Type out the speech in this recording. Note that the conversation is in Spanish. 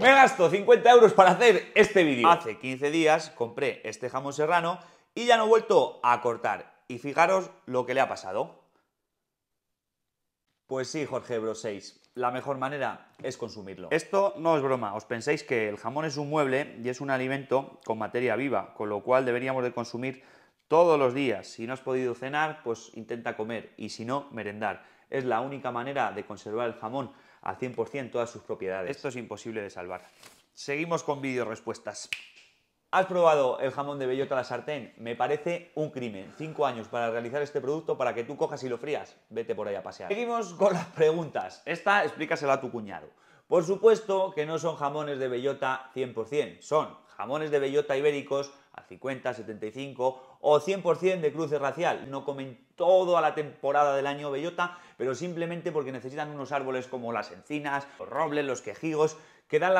Me gasto 50 euros para hacer este vídeo. Hace 15 días compré este jamón serrano y ya no he vuelto a cortar. Y fijaros lo que le ha pasado. Pues sí, Jorge Bro 6. La mejor manera es consumirlo. Esto no es broma. Os pensáis que el jamón es un mueble y es un alimento con materia viva, con lo cual deberíamos de consumir todos los días. Si no has podido cenar, pues intenta comer y si no, merendar. Es la única manera de conservar el jamón al 100% todas sus propiedades. Esto es imposible de salvar. Seguimos con vídeo respuestas. ¿Has probado el jamón de bellota a la sartén? Me parece un crimen. Cinco años para realizar este producto para que tú cojas y lo frías. Vete por ahí a pasear. Seguimos con las preguntas. Esta explícasela a tu cuñado. Por supuesto que no son jamones de bellota 100%. Son jamones de bellota ibéricos 50, 75 o 100% de cruce racial. No comen toda la temporada del año bellota, pero simplemente porque necesitan unos árboles como las encinas, los robles, los quejigos, que dan la